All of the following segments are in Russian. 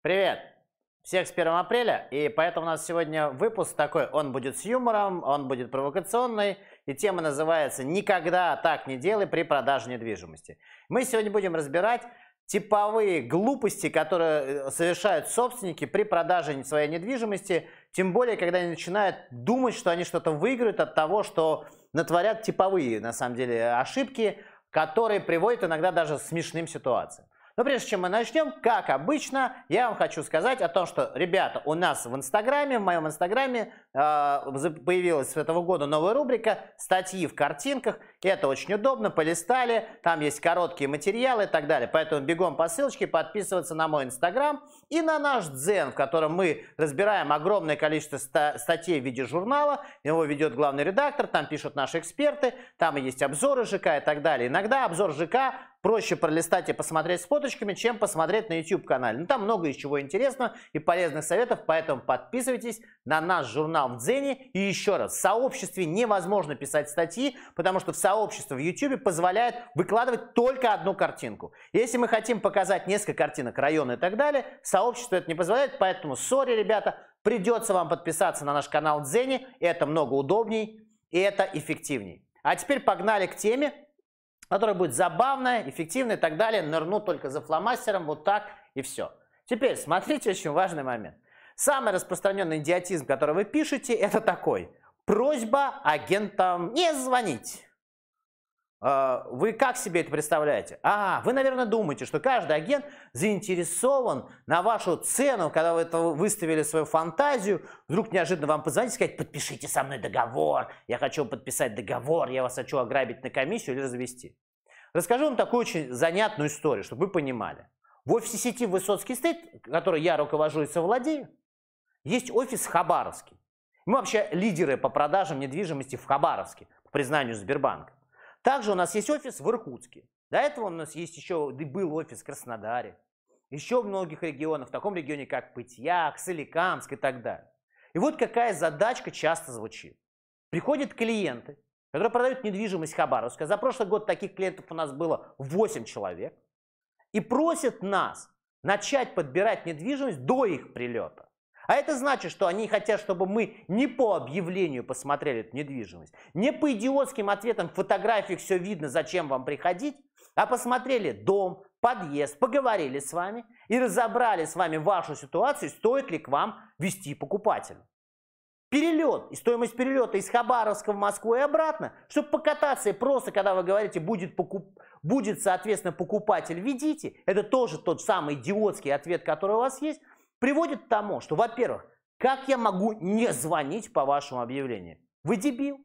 Привет! Всех с 1 апреля, и поэтому у нас сегодня выпуск такой, он будет с юмором, он будет провокационный, и тема называется «Никогда так не делай при продаже недвижимости». Мы сегодня будем разбирать типовые глупости, которые э, совершают собственники при продаже своей недвижимости, тем более, когда они начинают думать, что они что-то выиграют от того, что натворят типовые, на самом деле, ошибки, которые приводят иногда даже к смешным ситуациям. Но прежде чем мы начнем, как обычно, я вам хочу сказать о том, что, ребята, у нас в Инстаграме, в моем Инстаграме э, появилась с этого года новая рубрика «Статьи в картинках». Это очень удобно, полистали, там есть короткие материалы и так далее. Поэтому бегом по ссылочке подписываться на мой Инстаграм и на наш Дзен, в котором мы разбираем огромное количество ста статей в виде журнала. Его ведет главный редактор, там пишут наши эксперты, там есть обзоры ЖК и так далее. Иногда обзор ЖК проще пролистать и посмотреть с фоточками, чем посмотреть на YouTube-канале. Ну, там много из чего интересного и полезных советов, поэтому подписывайтесь на наш журнал в Дзене. И еще раз, в сообществе невозможно писать статьи, потому что в сообщество в YouTube позволяет выкладывать только одну картинку. Если мы хотим показать несколько картинок, районы и так далее, сообщество это не позволяет, поэтому, сори, ребята, придется вам подписаться на наш канал Дзене, это много удобней и это эффективней. А теперь погнали к теме, которая будет забавная, эффективная и так далее. Нырну только за фломастером, вот так и все. Теперь смотрите очень важный момент. Самый распространенный идиотизм, который вы пишете, это такой. Просьба агентам не звонить. А, вы как себе это представляете? А, вы, наверное, думаете, что каждый агент заинтересован на вашу цену, когда вы это выставили свою фантазию, вдруг неожиданно вам позвонить и сказать, подпишите со мной договор, я хочу подписать договор, я вас хочу ограбить на комиссию или развести. Расскажу вам такую очень занятную историю, чтобы вы понимали. В офисе сети Высоцкий Стейт, который я руковожу и совладею, есть офис Хабаровский. Мы вообще лидеры по продажам недвижимости в Хабаровске, по признанию Сбербанка. Также у нас есть офис в Иркутске. До этого у нас есть еще, был офис в Краснодаре. Еще в многих регионах, в таком регионе, как Пытьяк, Соликамск и так далее. И вот какая задачка часто звучит. Приходят клиенты, которые продают недвижимость Хабаровска. За прошлый год таких клиентов у нас было 8 человек. И просят нас начать подбирать недвижимость до их прилета. А это значит, что они хотят, чтобы мы не по объявлению посмотрели эту недвижимость, не по идиотским ответам в фотографиях все видно, зачем вам приходить, а посмотрели дом, подъезд, поговорили с вами и разобрали с вами вашу ситуацию, стоит ли к вам вести покупателя. Перелет и стоимость перелета из Хабаровска в Москву и обратно, чтобы покататься и просто, когда вы говорите, будет, покуп... будет соответственно, покупатель, ведите. Это тоже тот самый идиотский ответ, который у вас есть приводит к тому, что, во-первых, как я могу не звонить по вашему объявлению? Вы дебил.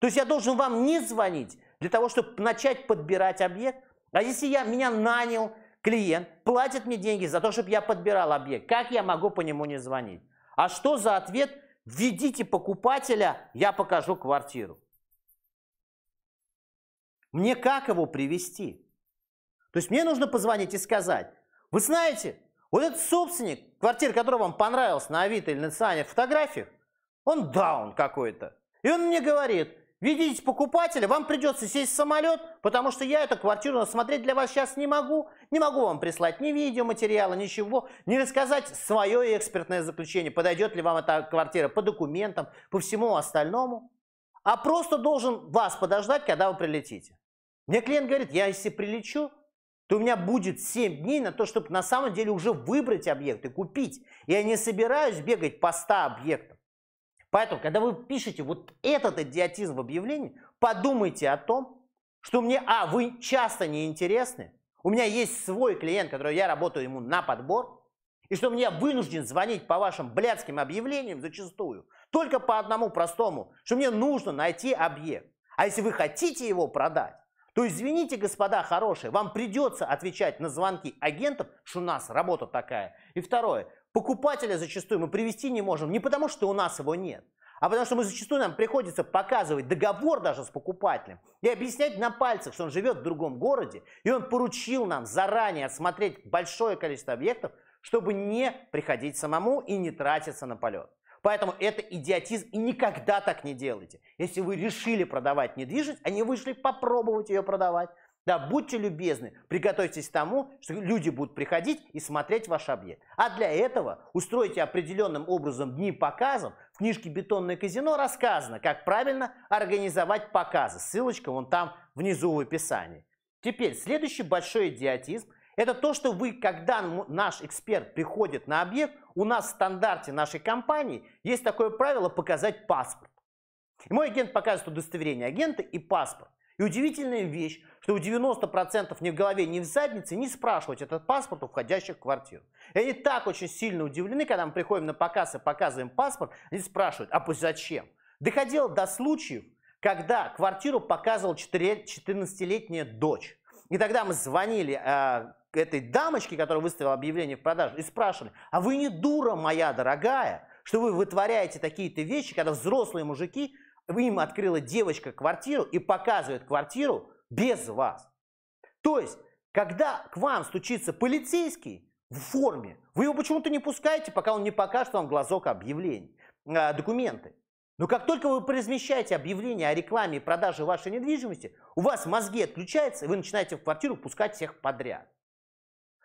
То есть я должен вам не звонить для того, чтобы начать подбирать объект. А если я, меня нанял клиент, платит мне деньги за то, чтобы я подбирал объект, как я могу по нему не звонить? А что за ответ? Введите покупателя, я покажу квартиру. Мне как его привести? То есть мне нужно позвонить и сказать, вы знаете, вот этот собственник, квартира которая вам понравилась на Авито или на Циане фотографиях, он даун какой-то. И он мне говорит, видите покупателя, вам придется сесть в самолет, потому что я эту квартиру рассмотреть для вас сейчас не могу. Не могу вам прислать ни видеоматериала, ничего, не рассказать свое экспертное заключение, подойдет ли вам эта квартира по документам, по всему остальному. А просто должен вас подождать, когда вы прилетите. Мне клиент говорит, я если прилечу, то у меня будет 7 дней на то, чтобы на самом деле уже выбрать объект и купить. Я не собираюсь бегать по 100 объектам. Поэтому, когда вы пишете вот этот идиотизм в объявлении, подумайте о том, что мне, а, вы часто неинтересны, у меня есть свой клиент, который я работаю ему на подбор, и что мне вынужден звонить по вашим блядским объявлениям зачастую, только по одному простому, что мне нужно найти объект. А если вы хотите его продать, то извините, господа хорошие, вам придется отвечать на звонки агентов, что у нас работа такая. И второе, покупателя зачастую мы привести не можем не потому, что у нас его нет, а потому что мы зачастую нам приходится показывать договор даже с покупателем и объяснять на пальцах, что он живет в другом городе, и он поручил нам заранее отсмотреть большое количество объектов, чтобы не приходить самому и не тратиться на полет. Поэтому это идиотизм, и никогда так не делайте. Если вы решили продавать недвижимость, они а вышли попробовать ее продавать. Да, будьте любезны, приготовьтесь к тому, что люди будут приходить и смотреть ваш объект. А для этого устройте определенным образом дни показов. В книжке «Бетонное казино» рассказано, как правильно организовать показы. Ссылочка вон там внизу в описании. Теперь следующий большой идиотизм – это то, что вы, когда наш эксперт приходит на объект, у нас в стандарте нашей компании есть такое правило показать паспорт. И мой агент показывает удостоверение агента и паспорт. И удивительная вещь, что у 90% ни в голове, ни в заднице не спрашивать этот паспорт у входящих в квартиру. И они так очень сильно удивлены, когда мы приходим на показ и показываем паспорт, они спрашивают, а зачем? Доходило до случаев, когда квартиру показывала 14-летняя дочь. И тогда мы звонили э, этой дамочке, которая выставила объявление в продажу, и спрашивали, а вы не дура моя дорогая, что вы вытворяете такие-то вещи, когда взрослые мужики, им открыла девочка квартиру и показывает квартиру без вас. То есть, когда к вам стучится полицейский в форме, вы его почему-то не пускаете, пока он не покажет вам глазок объявлений, а, документы. Но как только вы размещаете объявление о рекламе и продаже вашей недвижимости, у вас мозги отключаются, и вы начинаете в квартиру пускать всех подряд.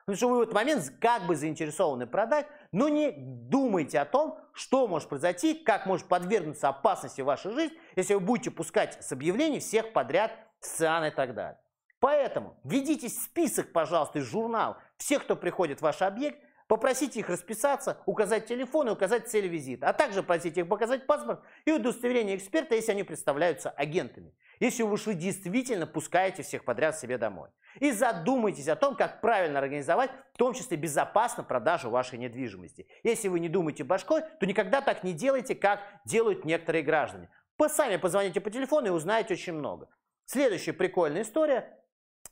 Потому ну, что вы в этот момент как бы заинтересованы продать, но не думайте о том, что может произойти, как может подвергнуться опасности ваша жизнь, если вы будете пускать с объявлений всех подряд, сцены и так далее. Поэтому введите список, пожалуйста, из журнала всех, кто приходит в ваш объект, попросите их расписаться, указать телефон и указать цель визита, а также просите их показать паспорт и удостоверение эксперта, если они представляются агентами. Если уж вы действительно пускаете всех подряд себе домой. И задумайтесь о том, как правильно организовать, в том числе безопасно продажу вашей недвижимости. Если вы не думаете башкой, то никогда так не делайте, как делают некоторые граждане. Вы сами позвоните по телефону и узнаете очень много. Следующая прикольная история.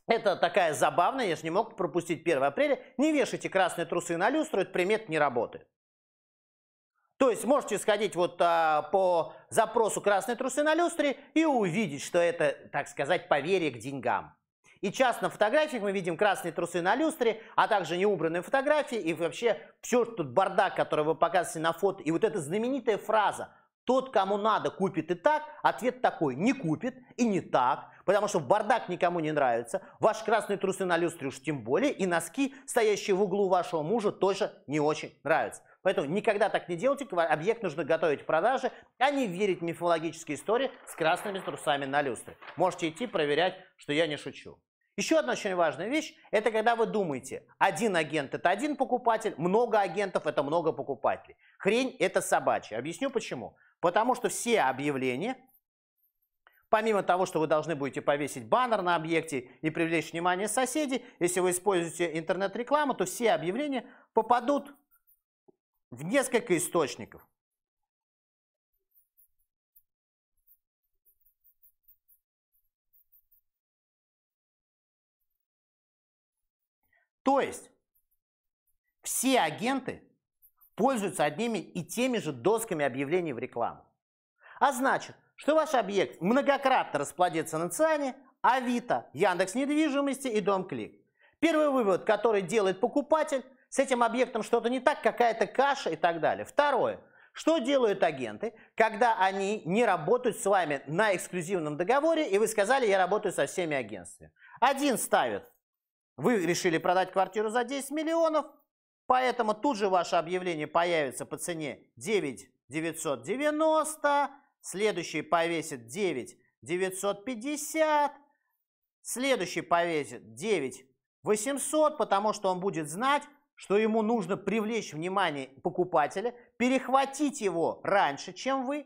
Это такая забавная, я же не мог пропустить 1 апреля. Не вешайте красные трусы на люстру, этот примет не работает. То есть можете сходить вот а, по запросу «Красные трусы на люстре» и увидеть, что это, так сказать, поверье к деньгам. И часто на фотографиях мы видим красные трусы на люстре, а также неубранные фотографии и вообще все тут бардак, который вы показываете на фото. И вот эта знаменитая фраза «Тот, кому надо, купит и так», ответ такой «Не купит и не так», потому что бардак никому не нравится, ваши красные трусы на люстре уж тем более, и носки, стоящие в углу вашего мужа, тоже не очень нравятся. Поэтому никогда так не делайте, объект нужно готовить к продаже, а не верить в мифологические истории с красными трусами на люстре. Можете идти проверять, что я не шучу. Еще одна очень важная вещь – это когда вы думаете, один агент – это один покупатель, много агентов – это много покупателей. Хрень – это собачья. Объясню почему. Потому что все объявления, помимо того, что вы должны будете повесить баннер на объекте и привлечь внимание соседей, если вы используете интернет-рекламу, то все объявления попадут в несколько источников. То есть все агенты пользуются одними и теми же досками объявлений в рекламу. А значит, что ваш объект многократно расплодится на ЦИАНе, Авито, Яндекс недвижимости и Домклик. Первый вывод, который делает покупатель, с этим объектом что-то не так, какая-то каша и так далее. Второе. Что делают агенты, когда они не работают с вами на эксклюзивном договоре, и вы сказали, я работаю со всеми агентствами? Один ставит, вы решили продать квартиру за 10 миллионов, поэтому тут же ваше объявление появится по цене 9 990, следующий повесит 9 950, следующий повесит 9 800, потому что он будет знать, что ему нужно привлечь внимание покупателя, перехватить его раньше, чем вы,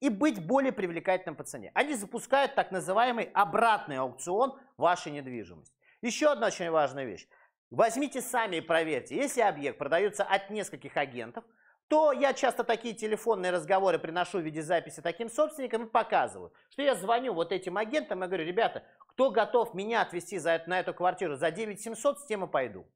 и быть более привлекательным по цене. Они запускают так называемый обратный аукцион вашей недвижимости. Еще одна очень важная вещь. Возьмите сами и проверьте. Если объект продается от нескольких агентов, то я часто такие телефонные разговоры приношу в виде записи таким собственникам и показываю, что я звоню вот этим агентам и говорю, ребята, кто готов меня отвезти за, на эту квартиру за 9700, с тем и пойду.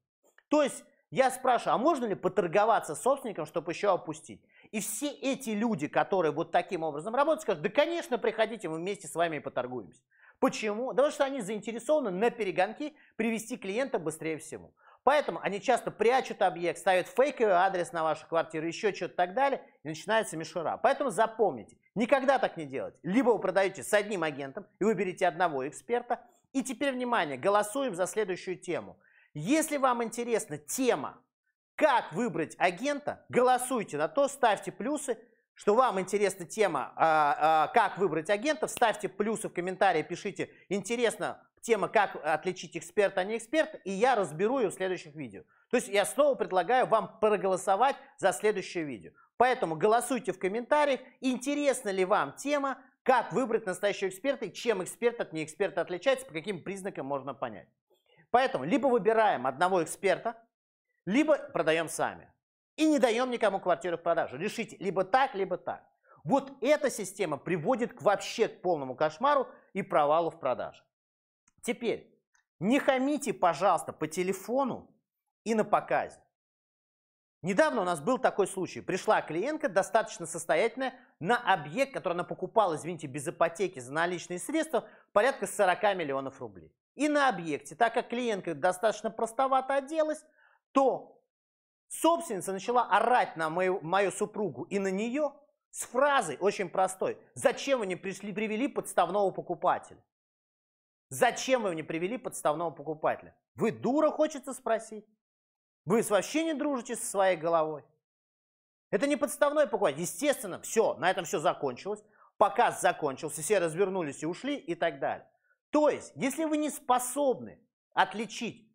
То есть я спрашиваю, а можно ли поторговаться с собственником, чтобы еще опустить? И все эти люди, которые вот таким образом работают, скажут, да, конечно, приходите, мы вместе с вами и поторгуемся. Почему? Да потому что они заинтересованы на перегонки привести клиента быстрее всему. Поэтому они часто прячут объект, ставят фейковый адрес на вашу квартиру, еще что-то так далее, и начинается мишура. Поэтому запомните, никогда так не делать. Либо вы продаете с одним агентом и выберите одного эксперта. И теперь, внимание, голосуем за следующую тему – если вам интересна тема, как выбрать агента, голосуйте на то, ставьте плюсы. Что вам интересна тема, а, а, как выбрать агентов, ставьте плюсы в комментарии, пишите, интересна тема, как отличить эксперта от неэксперта, и я разберу ее в следующих видео. То есть я снова предлагаю вам проголосовать за следующее видео. Поэтому голосуйте в комментариях, интересна ли вам тема, как выбрать настоящего эксперта и чем эксперт от неэксперта отличается, по каким признакам можно понять. Поэтому либо выбираем одного эксперта, либо продаем сами. И не даем никому квартиру в продажу. Решите, либо так, либо так. Вот эта система приводит к вообще к полному кошмару и провалу в продаже. Теперь, не хамите, пожалуйста, по телефону и на показе. Недавно у нас был такой случай. Пришла клиентка, достаточно состоятельная, на объект, который она покупала, извините, без ипотеки за наличные средства, порядка 40 миллионов рублей и на объекте. Так как клиентка достаточно простовато оделась, то собственница начала орать на мою, мою супругу и на нее с фразой очень простой. Зачем вы не пришли, привели подставного покупателя? Зачем вы не привели подставного покупателя? Вы дура, хочется спросить. Вы вообще не дружите со своей головой. Это не подставной покупатель. Естественно, все, на этом все закончилось. Показ закончился, все развернулись и ушли и так далее. То есть, если вы не способны отличить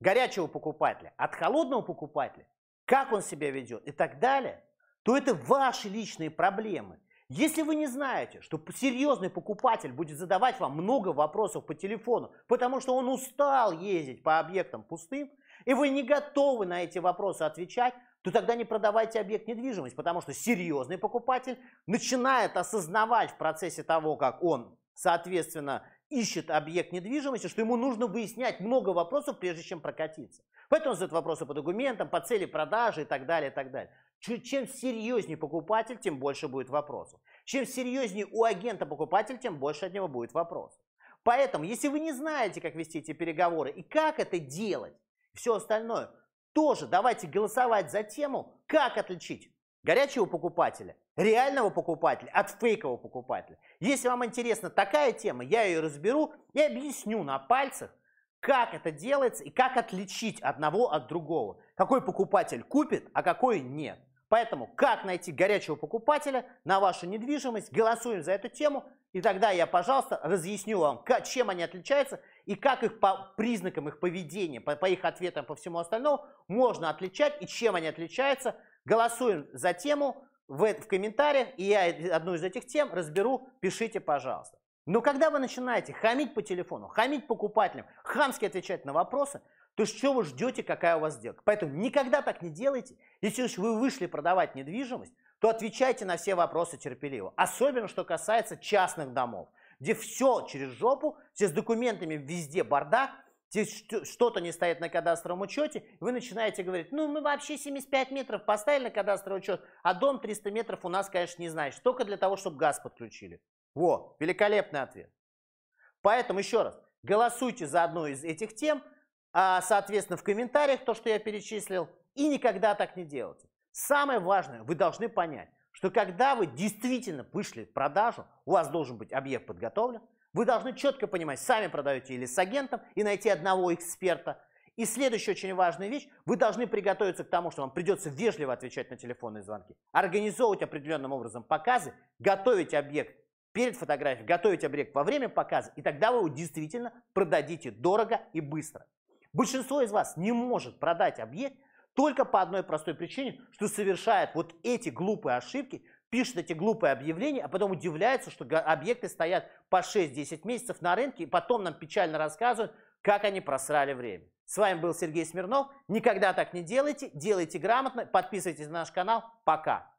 горячего покупателя от холодного покупателя, как он себя ведет и так далее, то это ваши личные проблемы. Если вы не знаете, что серьезный покупатель будет задавать вам много вопросов по телефону, потому что он устал ездить по объектам пустым, и вы не готовы на эти вопросы отвечать, то тогда не продавайте объект недвижимости, потому что серьезный покупатель начинает осознавать в процессе того, как он, соответственно, ищет объект недвижимости, что ему нужно выяснять много вопросов, прежде чем прокатиться. Поэтому он задает вопросы по документам, по цели продажи и так далее, и так далее. Чем серьезнее покупатель, тем больше будет вопросов. Чем серьезнее у агента покупатель, тем больше от него будет вопросов. Поэтому, если вы не знаете, как вести эти переговоры и как это делать, все остальное, тоже давайте голосовать за тему, как отличить горячего покупателя реального покупателя от фейкового покупателя. Если вам интересна такая тема, я ее разберу и объясню на пальцах, как это делается и как отличить одного от другого. Какой покупатель купит, а какой нет. Поэтому, как найти горячего покупателя на вашу недвижимость, голосуем за эту тему. И тогда я, пожалуйста, разъясню вам, чем они отличаются и как их по признакам их поведения, по их ответам, по всему остальному можно отличать и чем они отличаются. Голосуем за тему в, в комментариях, и я одну из этих тем разберу, пишите, пожалуйста. Но когда вы начинаете хамить по телефону, хамить покупателям, хамски отвечать на вопросы, то что вы ждете, какая у вас сделка? Поэтому никогда так не делайте. Если уж вы вышли продавать недвижимость, то отвечайте на все вопросы терпеливо. Особенно, что касается частных домов, где все через жопу, все с документами везде бардак – что-то не стоит на кадастровом учете, вы начинаете говорить, ну мы вообще 75 метров поставили на кадастровый учет, а дом 300 метров у нас, конечно, не знаешь, только для того, чтобы газ подключили. Во, великолепный ответ. Поэтому еще раз, голосуйте за одну из этих тем, а, соответственно, в комментариях то, что я перечислил, и никогда так не делайте. Самое важное, вы должны понять, что когда вы действительно вышли в продажу, у вас должен быть объект подготовлен, вы должны четко понимать, сами продаете или с агентом, и найти одного эксперта. И следующая очень важная вещь, вы должны приготовиться к тому, что вам придется вежливо отвечать на телефонные звонки, организовывать определенным образом показы, готовить объект перед фотографией, готовить объект во время показа, и тогда вы его действительно продадите дорого и быстро. Большинство из вас не может продать объект только по одной простой причине, что совершает вот эти глупые ошибки, пишет эти глупые объявления, а потом удивляется, что объекты стоят по 6-10 месяцев на рынке, и потом нам печально рассказывают, как они просрали время. С вами был Сергей Смирнов. Никогда так не делайте. Делайте грамотно. Подписывайтесь на наш канал. Пока.